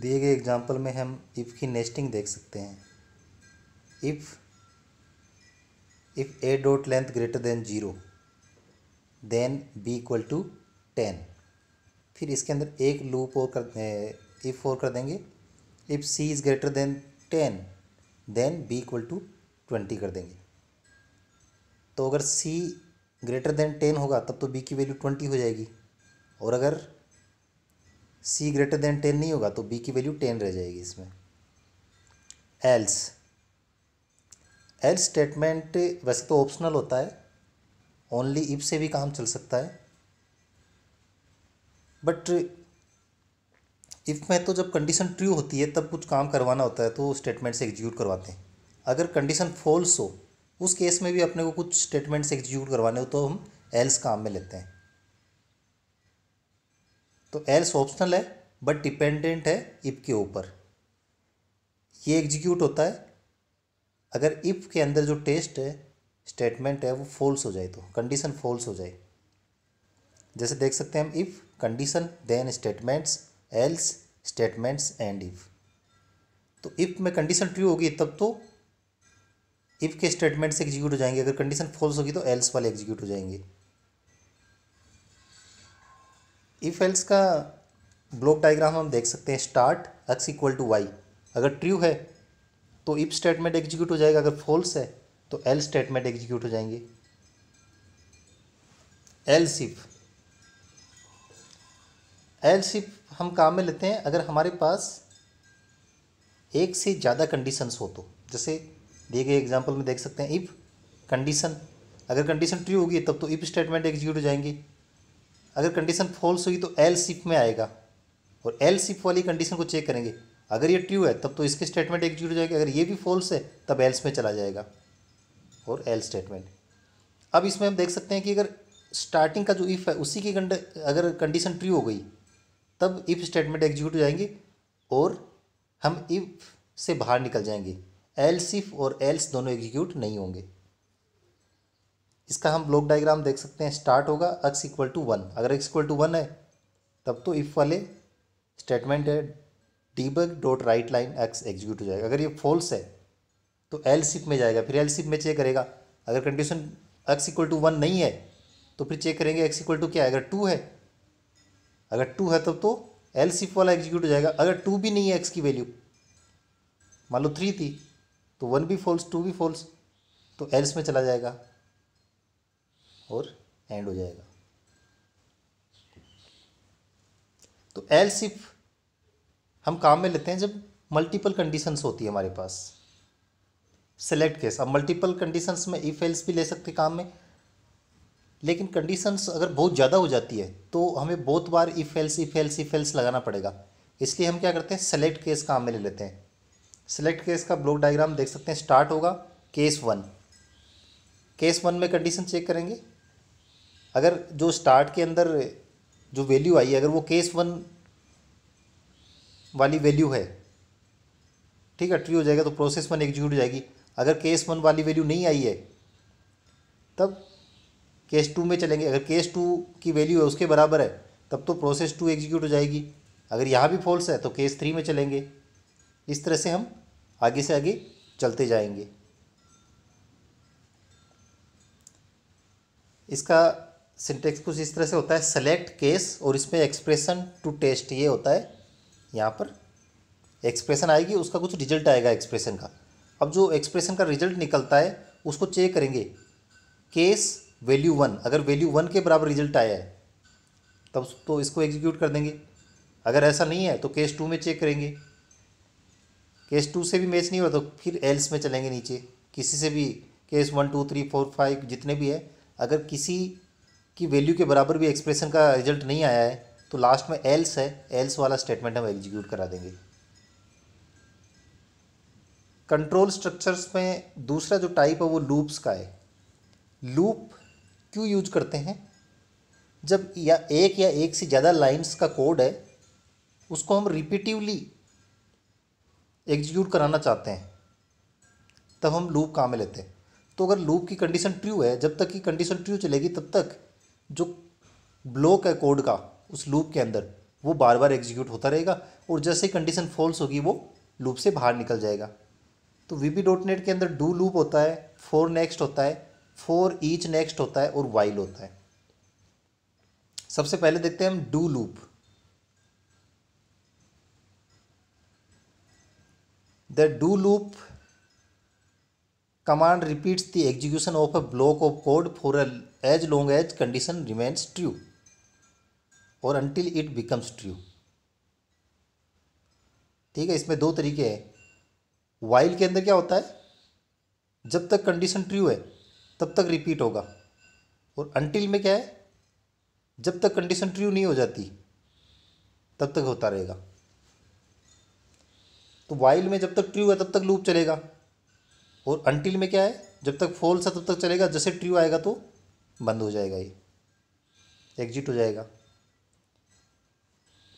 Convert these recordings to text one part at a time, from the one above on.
दिए गए एग्जाम्पल में हम इफ़ की नेस्टिंग देख सकते हैं if if A dot length greater than zero then B equal to ten फिर इसके अंदर एक लूप और कर इफ़ और कर देंगे if C is greater than ten then B equal to twenty कर देंगे तो अगर सी ग्रेटर देन टेन होगा तब तो बी की वैल्यू ट्वेंटी हो जाएगी और अगर सी ग्रेटर देन टेन नहीं होगा तो बी की वैल्यू टेन रह जाएगी इसमें एल्स एल्स स्टेटमेंट वैसे तो ऑप्शनल होता है ओनली इफ से भी काम चल सकता है बट इफ़ में तो जब कंडीशन ट्रू होती है तब कुछ काम करवाना होता है तो स्टेटमेंट से एग्जीक्यूट करवाते हैं अगर कंडीशन फॉल्स हो उस केस में भी अपने को कुछ स्टेटमेंट से एग्जीक्यूट करवाने हो तो हम एल्स काम में लेते हैं तो एल्स ऑप्शनल है बट डिपेंडेंट है इफ़ के ऊपर ये एग्जीक्यूट होता है अगर इफ़ के अंदर जो टेस्ट है स्टेटमेंट है वो फॉल्स हो जाए तो कंडीशन फॉल्स हो जाए जैसे देख सकते हैं हम if condition then statements else statements end if तो इफ़ में कंडीशन ट्रू होगी तब तो इफ़ के स्टेटमेंट्स एग्जीक्यूट हो जाएंगे अगर कंडीशन फॉल्स होगी तो एल्स वाले एग्जीक्यूट हो जाएंगे इफ एल्स का ब्लॉक डायग्राम हम देख सकते हैं start x equal to y अगर ट्रू है तो इफ स्टेटमेंट एग्जीक्यूट हो जाएगा अगर फॉल्स है तो एल स्टेटमेंट एग्जीक्यूट हो जाएंगे एल सिप एल सिप हम काम में लेते हैं अगर हमारे पास एक से ज़्यादा कंडीशंस हो तो जैसे दिए गए एग्जाम्पल में देख सकते हैं इफ़ कंडीशन अगर कंडीशन ट्री होगी तब तो इफ़ स्टेटमेंट एग्जीक्यूट हो जाएंगे अगर कंडीशन फॉल्स होगी तो एल सिप में आएगा और एल सिप वाली कंडीशन को चेक करेंगे अगर ये ट्रू है तब तो इसके स्टेटमेंट एग्जीक्यूट हो जाएगा अगर ये भी फॉल्स है तब एल्स में चला जाएगा और एल स्टेटमेंट अब इसमें हम देख सकते हैं कि अगर स्टार्टिंग का जो इफ़ है उसी की अगर कंडीशन ट्रू हो गई तब इफ़ स्टेटमेंट एग्जीक्यूट हो जाएंगे और हम इफ़ से बाहर निकल जाएंगे एल्स इफ़ और एल्स दोनों एग्जीक्यूट नहीं होंगे इसका हम ब्लॉक डायग्राम देख सकते हैं स्टार्ट होगा एक्स इक्वल टू वन अगर एक्स इक्वल टू वन है तब तो इफ़ वाले स्टेटमेंट है debug dot write line x execute हो जाएगा अगर ये फॉल्स है तो एल सिप में जाएगा फिर एल सिप में चेक करेगा अगर condition x equal to one नहीं है तो फिर चेक करेंगे एक्स इक्वल टू क्या है अगर टू है अगर टू है तब तो एल सिप वाला एग्जीक्यूट हो जाएगा अगर टू भी नहीं है एक्स की वैल्यू मान लो थ्री थी तो वन भी फॉल्स टू भी फॉल्स तो एल्स में चला जाएगा और एंड हो जाएगा तो एल सिर्फ हम काम में लेते हैं जब मल्टीपल कंडीशंस होती है हमारे पास सेलेक्ट केस अब मल्टीपल कंडीशंस में इफ एल्स भी ले सकते काम में लेकिन कंडीशंस अगर बहुत ज़्यादा हो जाती है तो हमें बहुत बार if else if else if else लगाना पड़ेगा इसलिए हम क्या करते हैं सेलेक्ट केस काम में ले लेते हैं सेलेक्ट केस का ब्लॉक डायग्राम देख सकते हैं स्टार्ट होगा केस वन केस वन में कंडीशन चेक करेंगे अगर जो स्टार्ट के अंदर जो वैल्यू आई है अगर वो केस वन वाली वैल्यू है ठीक है ट्री हो जाएगा तो प्रोसेस वन एग्जीक्यूट हो जाएगी अगर केस वन वाली वैल्यू नहीं आई है तब केस टू में चलेंगे अगर केस टू की वैल्यू है उसके बराबर है तब तो प्रोसेस टू एग्जीक्यूट हो जाएगी अगर यहाँ भी फॉल्स है तो केस थ्री में चलेंगे इस तरह से हम आगे से आगे चलते जाएंगे इसका सिंटेक्स कुछ इस तरह से होता है सेलेक्ट केस और इसमें एक्सप्रेशन टू टेस्ट ये होता है यहाँ पर एक्सप्रेशन आएगी उसका कुछ रिजल्ट आएगा एक्सप्रेशन का अब जो एक्सप्रेशन का रिजल्ट निकलता है उसको चेक करेंगे केस वैल्यू वन अगर वैल्यू वन के बराबर रिजल्ट आया है तब तो इसको एग्जीक्यूट कर देंगे अगर ऐसा नहीं है तो केस टू में चेक करेंगे केस टू से भी मैच नहीं हुआ तो फिर एल्स में चलेंगे नीचे किसी से भी case one two three four five जितने भी है अगर किसी की वैल्यू के बराबर भी एक्सप्रेशन का रिजल्ट नहीं आया है तो लास्ट में एल्स है एल्स वाला स्टेटमेंट हम एग्जीक्यूट करा देंगे कंट्रोल स्ट्रक्चर्स में दूसरा जो टाइप है वो लूप्स का है लूप क्यों यूज करते हैं जब या एक या एक से ज़्यादा लाइंस का कोड है उसको हम रिपीटिवली एग्जीक्यूट कराना चाहते हैं तब हम लूप काम में लेते हैं तो अगर लूप की कंडीशन ट्रू है जब तक कि कंडीशन ट्रू चलेगी तब तक जो ब्लॉक है कोड का उस लूप के अंदर वो बार बार एग्जीक्यूट होता रहेगा और जैसे कंडीशन फॉल्स होगी वो लूप से बाहर निकल जाएगा तो वी बी डॉट नेट के अंदर डू लूप होता है फोर नेक्स्ट होता है फोर ईच नेक्स्ट होता है और वाइल होता है सबसे पहले देखते हैं हम do loop the do loop command repeats the execution of a block of code for a as long as condition remains true और अनटिल इट बिकम्स ट्रू ठीक है इसमें दो तरीके हैं वाइल के अंदर क्या होता है जब तक कंडीशन ट्रू है तब तक रिपीट होगा और अनटिल में क्या है जब तक कंडीशन ट्रू नहीं हो जाती तब तक होता रहेगा तो वाइल में जब तक ट्रू है तब तक लूप चलेगा और अनटिल में क्या है जब तक फॉल्स है तब तक चलेगा जैसे ट्रू आएगा तो बंद हो जाएगा ये एग्जिट हो जाएगा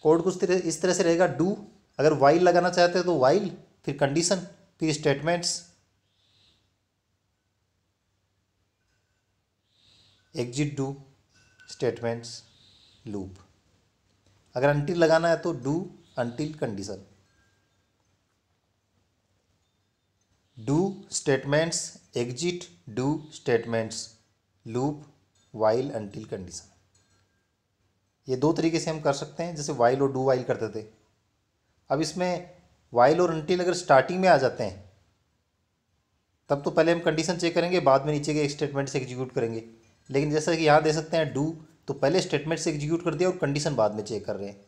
कोड कुछ तरह इस तरह से रहेगा डू अगर वाइल लगाना चाहते हैं तो वाइल फिर कंडीशन फिर statements exit do statements loop अगर अंटिल लगाना है तो do until condition do statements exit do statements loop while until condition ये दो तरीके से हम कर सकते हैं जैसे वाइल और डू वाइल करते थे अब इसमें वाइल और एंटिल अगर स्टार्टिंग में आ जाते हैं तब तो पहले हम कंडीशन चेक करेंगे बाद में नीचे के स्टेटमेंट से एग्जीक्यूट करेंगे लेकिन जैसा कि यहाँ दे सकते हैं डू तो पहले स्टेटमेंट से एग्जीक्यूट कर दिया और कंडीशन बाद में चेक कर रहे हैं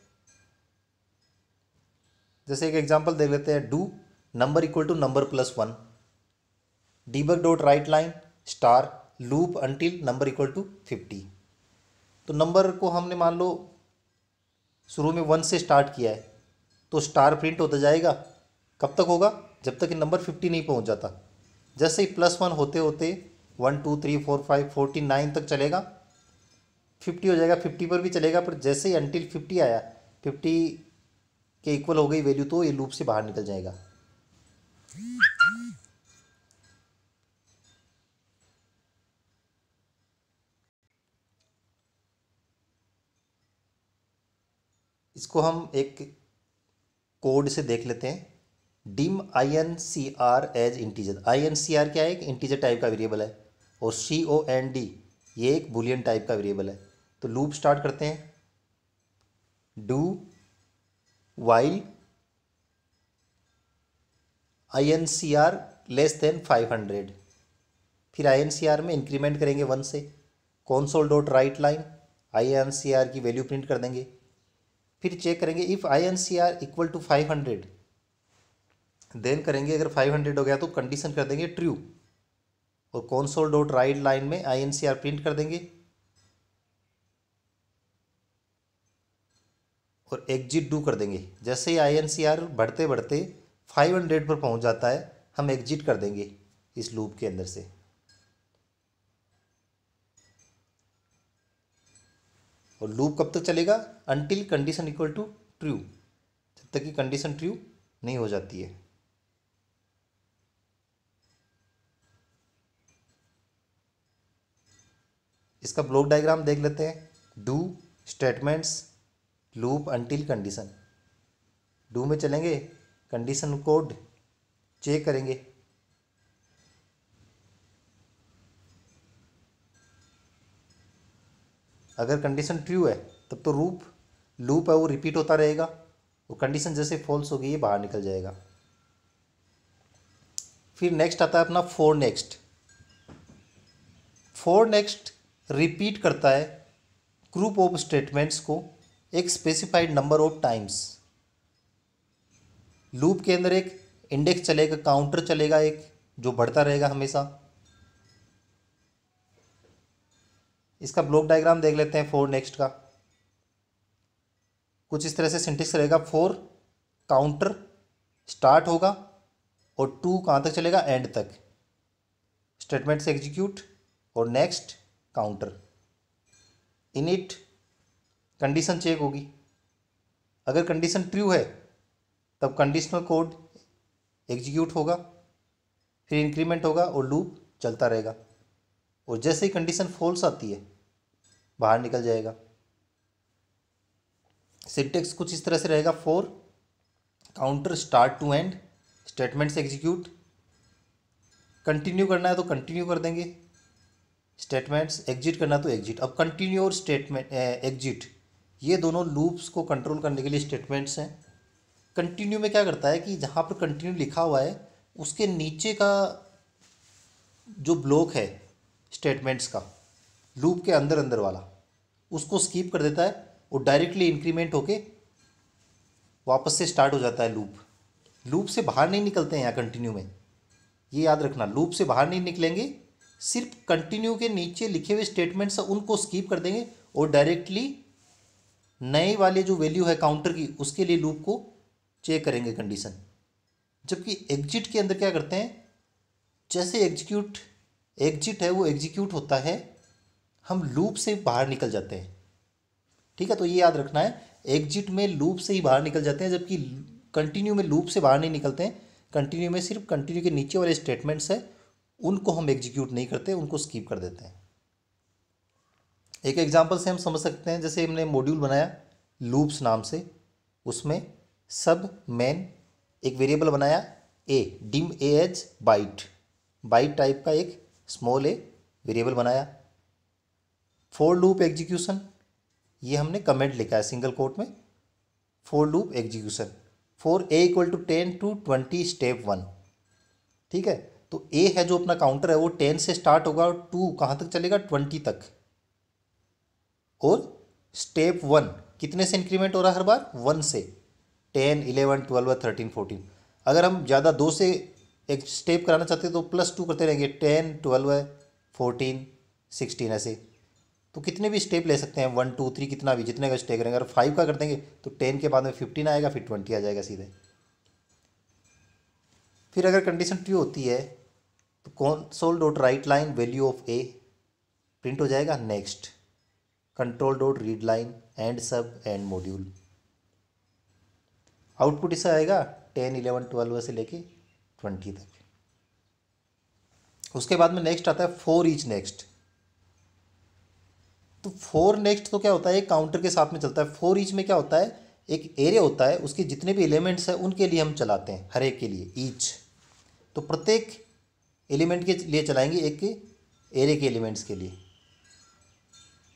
जैसे एक एग्जाम्पल देख लेते हैं do number equal to number plus one debug dot write line star loop until number equal to fifty तो नंबर को हमने मान लो शुरू में वन से स्टार्ट किया है तो स्टार प्रिंट होता जाएगा कब तक होगा जब तक नंबर फिफ्टी नहीं पहुंच जाता जैसे ही प्लस वन होते होते one two three four five forty nine तक चलेगा फिफ्टी हो जाएगा फिफ्टी पर भी चलेगा पर जैसे ही अंटिल फिफ्टी आया फिफ्टी के इक्वल हो गई वैल्यू तो ये लूप से बाहर निकल जाएगा इसको हम एक कोड से देख लेते हैं dim I N C R as integer I N C R क्या है एक इंटीजर टाइप का वेरिएबल है और सी ओ एन डी ये एक बुलियन टाइप का वेरिएबल है तो लूप स्टार्ट करते हैं do while I N C R less than five hundred फिर आई एन सी आर में इंक्रीमेंट करेंगे वन से console dot write line I N C R की वैल्यू प्रिंट कर देंगे फिर चेक करेंगे if I N C R equal to five hundred then करेंगे अगर फाइव हंड्रेड हो गया तो कंडीशन कर देंगे ट्रू और कॉन्सोल डॉट राइट लाइन में I N C R print कर देंगे और एग्जिट डू कर देंगे जैसे ही आई एन सी आर बढ़ते बढ़ते फाइव हंड्रेड पर पहुंच जाता है हम एग्जिट कर देंगे इस लूप के अंदर से और लूप कब तक चलेगा until condition equal to true जब तक कि कंडीशन ट्रू नहीं हो जाती है इसका ब्लॉक डायग्राम देख लेते हैं do statements loop until condition do में चलेंगे कंडीशन कोड चेक करेंगे अगर कंडीशन ट्रू है तब तो रूप लूप है वो रिपीट होता रहेगा और कंडीशन जैसे फॉल्स होगी ये बाहर निकल जाएगा फिर नेक्स्ट आता है अपना for next for next repeat करता है ग्रुप ऑफ स्टेटमेंट्स को एक specified number of times loop के अंदर एक इंडेक्स चलेगा काउंटर चलेगा एक जो बढ़ता रहेगा हमेशा इसका ब्लॉक डायग्राम देख लेते हैं फोर नेक्स्ट का कुछ इस तरह से सिंटेक्स रहेगा फोर काउंटर स्टार्ट होगा और टू कहाँ तक चलेगा एंड तक स्टेटमेंट से एग्जीक्यूट और next counter in it condition check होगी अगर कंडीशन ट्रू है तब कंडीशनल कोड एग्जीक्यूट होगा फिर इंक्रीमेंट होगा और लूप चलता रहेगा और जैसे ही कंडीशन फॉल्स आती है बाहर निकल जाएगा सिंटेक्स कुछ इस तरह से रहेगा for counter start to end statements execute continue करना है तो कंटिन्यू कर देंगे स्टेटमेंट्स एग्जिट करना तो एग्जिट अब कंटिन्यू और स्टेटमेंट एग्जिट ये दोनों लूप्स को कंट्रोल करने के लिए स्टेटमेंट्स हैं कंटिन्यू में क्या करता है कि जहाँ पर कंटिन्यू लिखा हुआ है उसके नीचे का जो ब्लॉक है स्टेटमेंट्स का लूप के अंदर अंदर वाला उसको स्कीप कर देता है और डायरेक्टली इंक्रीमेंट होके वापस से स्टार्ट हो जाता है लूप लूप से बाहर नहीं निकलते हैं यहाँ कंटिन्यू में ये याद रखना लूप से बाहर नहीं निकलेंगे सिर्फ कंटिन्यू के नीचे लिखे हुए स्टेटमेंट्स उनको स्कीप कर देंगे और डायरेक्टली नए वाले जो वैल्यू है काउंटर की उसके लिए लूप को चेक करेंगे कंडीशन जबकि एग्जिट के अंदर क्या करते हैं जैसे एग्जीक्यूट एग्जिट है वो एग्जीक्यूट होता है हम लूप से बाहर निकल जाते हैं ठीक है तो ये याद रखना है एग्जिट में लूप से ही बाहर निकल जाते हैं जबकि कंटिन्यू में लूप से बाहर नहीं निकलते हैं कंटिन्यू में सिर्फ कंटिन्यू के नीचे वाले स्टेटमेंट्स है उनको हम एग्जीक्यूट नहीं करते उनको स्कीप कर देते हैं एक एग्जाम्पल से हम समझ सकते हैं जैसे हमने मॉड्यूल बनाया लूप्स नाम से उसमें सब मैन एक वेरिएबल बनाया a dim a as byte byte type का एक स्मॉल ए वेरिएबल बनाया फोर लूप एग्जीक्यूशन ये हमने कमेंट लिखा है सिंगल कोट में for loop execution for a equal to ten to twenty step one ठीक है तो ए है जो अपना काउंटर है वो टेन से स्टार्ट होगा और टू कहाँ तक चलेगा ट्वेंटी तक और स्टेप वन कितने से इंक्रीमेंट हो रहा है हर बार वन से ten eleven twelve thirteen fourteen अगर हम ज़्यादा दो से एक स्टेप कराना चाहते हैं तो प्लस टू करते रहेंगे टेन ट्वेल्व है फोर्टीन सिक्सटीन ऐसे तो कितने भी स्टेप ले सकते हैं वन टू थ्री कितना भी जितने का स्टेप करेंगे अगर फाइव का कर देंगे तो टेन के बाद में फिफ्टीन आएगा फिर ट्वेंटी आ जाएगा सीधे फिर अगर कंडीशन ट्री होती है तो sole dot write line value of a print हो जाएगा next control dot read line end sub end module output इसका आएगा टेन इलेवन ट्वेल्व से लेके ट्वेंटी तक उसके बाद में नेक्स्ट आता है फोर इच नेक्स्ट तो फोर नेक्स्ट तो क्या होता है एक काउंटर के साथ में चलता है फोर ईच में क्या होता है एक एरे होता है उसके जितने भी एलिमेंट्स हैं उनके लिए हम चलाते हैं हर एक के लिए ईच तो प्रत्येक एलिमेंट के लिए चलाएंगे एक एरे के एलिमेंट्स के लिए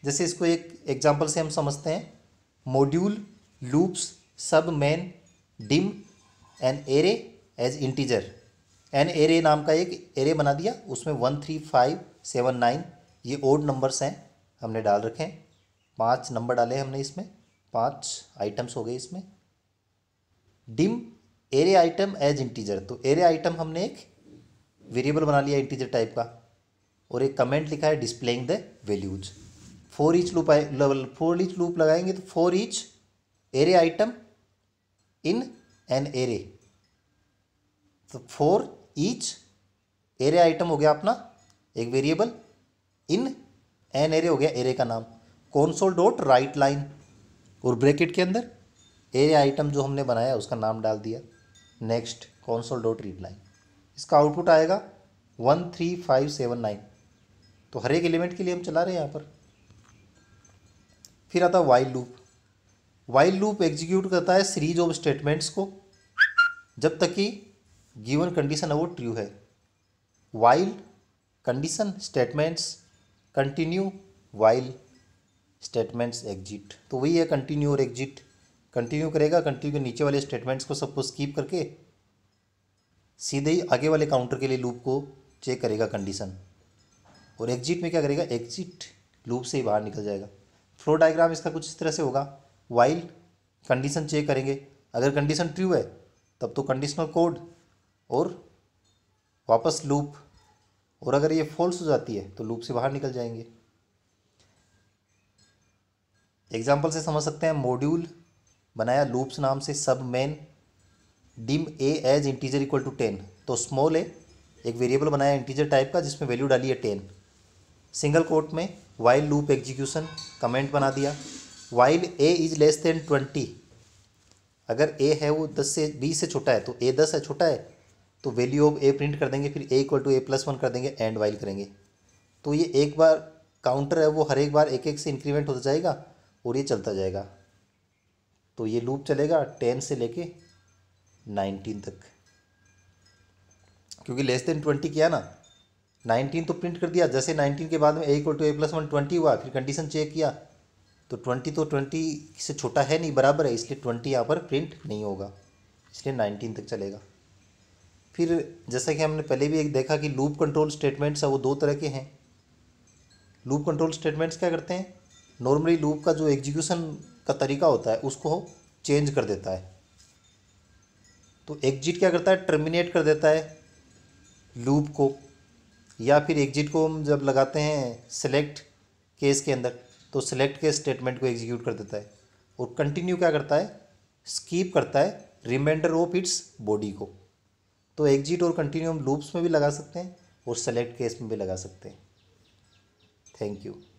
जैसे इसको एक एग्जाम्पल से हम समझते हैं module loops sub main dim and array as integer an array नाम का एक एरे बना दिया उसमें one three five seven nine ये ओड नंबर्स हैं हमने डाल रखे हैं पाँच नंबर डाले हमने इसमें पाँच आइटम्स हो गए इसमें dim array item as integer तो एरे आइटम हमने एक वेरिएबल बना लिया इंटीजर टाइप का और एक कमेंट लिखा है displaying the values for each loop level for each loop लगाएंगे तो for each array item in an array तो फोर ईच एरे आइटम हो गया अपना एक वेरिएबल इन एन एरे हो गया एरे का नाम कौनसोल डॉट राइट लाइन और ब्रैकेट के अंदर एरे आइटम जो हमने बनाया उसका नाम डाल दिया next console dot read line इसका आउटपुट आएगा one three five seven nine तो हर एक एलिमेंट के लिए हम चला रहे हैं यहाँ पर फिर आता while loop while loop execute करता है सीरीज ऑफ स्टेटमेंट्स को जब तक कि गिवन कंडीशन है वो ट्रू है while condition statements continue while statements exit तो वही है कंटिन्यू और एग्जिट कंटिन्यू करेगा कंटिन्यू के नीचे वाले स्टेटमेंट्स को सबको स्कीप करके सीधे ही आगे वाले काउंटर के लिए लूप को चेक करेगा कंडीशन और एग्जिट में क्या करेगा एग्जिट लूप से ही बाहर निकल जाएगा फ्लो डायग्राम इसका कुछ इस तरह से होगा वाइल कंडीशन चेक करेंगे अगर कंडीशन ट्रू है तब तो कंडीशनल कोड और वापस लूप और अगर ये फॉल्स हो जाती है तो लूप से बाहर निकल जाएंगे एग्जाम्पल से समझ सकते हैं मॉड्यूल बनाया लूप्स नाम से sub main dim a as integer equal to ten तो स्मॉल ए एक वेरिएबल बनाया इंटीजर टाइप का जिसमें वैल्यू डाली है टेन सिंगल कोट में वाइल लूप एग्जीक्यूशन कमेंट बना दिया while a is less than twenty अगर ए है वो दस से बीस से छोटा है तो ए दस है छोटा है तो वैल्यू ऑफ ए प्रिंट कर देंगे फिर a equal to a plus one कर देंगे एंड वाइल करेंगे तो ये एक बार काउंटर है वो हर एक बार एक एक से इंक्रीमेंट होता जाएगा और ये चलता जाएगा तो ये लूप चलेगा टेन से लेके नाइनटीन तक क्योंकि लेस देन ट्वेंटी किया ना नाइनटीन तो प्रिंट कर दिया जैसे नाइनटीन के बाद में a equal to a plus one twenty हुआ फिर कंडीशन चेक किया तो ट्वेंटी तो ट्वेंटी से छोटा है नहीं बराबर है इसलिए ट्वेंटी यहाँ पर प्रिंट नहीं होगा इसलिए नाइनटीन तक चलेगा फिर जैसा कि हमने पहले भी एक देखा कि लूप कंट्रोल स्टेटमेंट्स है वो दो तरह के हैं लूप कंट्रोल स्टेटमेंट्स क्या करते हैं नॉर्मली लूप का जो एग्जीक्यूशन का तरीका होता है उसको चेंज कर देता है तो एग्जिट क्या करता है टर्मिनेट कर देता है लूप को या फिर एग्जिट को हम जब लगाते हैं सेलेक्ट केस के अंदर तो सेलेक्ट केस स्टेटमेंट को एग्जीक्यूट कर देता है और कंटिन्यू क्या करता है स्कीप करता है रिमाइंडर ऑफ इट्स बॉडी को तो एग्जिट और कंटिन्यू हम लूप्स में भी लगा सकते हैं और सेलेक्ट केस में भी लगा सकते हैं थैंक यू